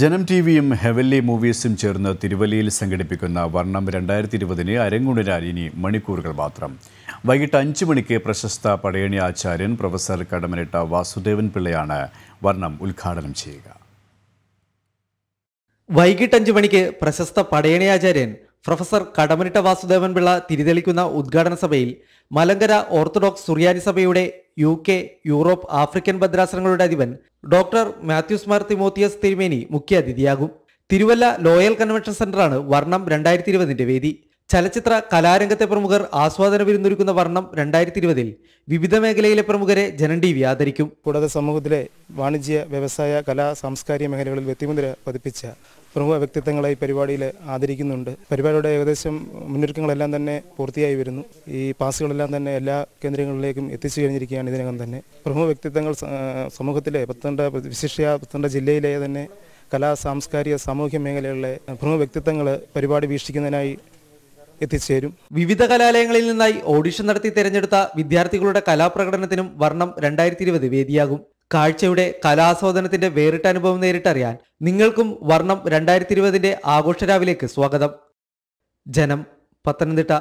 ജനം ടി വിയും ഹെവല്ലി മൂവീസും ചേർന്ന് തിരുവല്ലയിൽ സംഘടിപ്പിക്കുന്ന വർണ്ണം രണ്ടായിരത്തി ഇരുപതിന് അരങ്ങുണരാൻ ഇനി മണിക്കൂറുകൾ മാത്രം വൈകിട്ട് അഞ്ച് മണിക്ക് പ്രശസ്ത പടയണി ആചാര്യൻ പ്രൊഫസർ കടമനിട്ട വാസുദേവൻ പിള്ളയാണ് വർണ്ണം ഉദ്ഘാടനം ചെയ്യുക വൈകിട്ട് അഞ്ച് മണിക്ക് പ്രശസ്ത പടയണി ആചാര്യൻ പ്രൊഫസർ കടമനിട്ട വാസുദേവൻ പിള്ള തിരിതെളിക്കുന്ന ഉദ്ഘാടന സഭയിൽ മലങ്കര ഓർത്തഡോക്സ് സുറിയാനി സഭയുടെ യു കെ യൂറോപ്പ് ആഫ്രിക്കൻ ഭദ്രാസനങ്ങളുടെ അധിപൻ ഡോക്ടർ മാത്യൂസ് മാർ തിമോത്തിയസ് തിരുമേനി മുഖ്യാതിഥിയാകും തിരുവല്ല ലോയൽ കൺവെൻഷൻ സെന്ററാണ് വർണ്ണം രണ്ടായിരത്തി ഇരുപതിന്റെ വേദി ചലച്ചിത്ര കലാരംഗത്തെ പ്രമുഖർ ആസ്വാദന വിരുന്നൊരുക്കുന്ന വർണ്ണം രണ്ടായിരത്തി ഇരുപതിൽ വിവിധ മേഖലയിലെ പ്രമുഖരെ ജനം ടി വി ആദരിക്കും കൂടാതെ സമൂഹത്തിലെ വാണിജ്യ വ്യവസായ കലാ സാംസ്കാരിക മേഖലകളിൽ വ്യക്തിമുദ്ര പതിപ്പിച്ച പ്രമുഖ വ്യക്തിത്വങ്ങളെ ഈ പരിപാടിയിൽ ആദരിക്കുന്നുണ്ട് പരിപാടിയുടെ ഏകദേശം മുന്നൊരുക്കങ്ങളെല്ലാം തന്നെ പൂർത്തിയായി വരുന്നു ഈ പാസുകളെല്ലാം തന്നെ എല്ലാ കേന്ദ്രങ്ങളിലേക്കും എത്തിച്ചു കഴിഞ്ഞിരിക്കുകയാണ് ഇതിനകം തന്നെ പ്രമുഖ വ്യക്തിത്വങ്ങൾ സമൂഹത്തിലെ പത്തനംതിട്ട വിശിഷ്ട പത്തനംതിട്ട ജില്ലയിലെ തന്നെ കലാ സാംസ്കാരിക സാമൂഹ്യ മേഖലകളിലെ പ്രമുഖ വ്യക്തിത്വങ്ങൾ പരിപാടി വീക്ഷിക്കുന്നതിനായി എത്തിച്ചേരും വിവിധ കലാലയങ്ങളിൽ നിന്നായി ഓഡിഷൻ നടത്തി തെരഞ്ഞെടുത്ത വിദ്യാർത്ഥികളുടെ കലാപ്രകടനത്തിനും വർണ്ണം രണ്ടായിരത്തി ഇരുപത് വേദിയാകും കാഴ്ചയുടെ കലാസ്വാദനത്തിന്റെ വേറിട്ട അനുഭവം നേരിട്ടറിയാൻ നിങ്ങൾക്കും വർണ്ണം രണ്ടായിരത്തി ഇരുപതിന്റെ ആഘോഷരാവിലേക്ക് സ്വാഗതം ജനം പത്തനംതിട്ട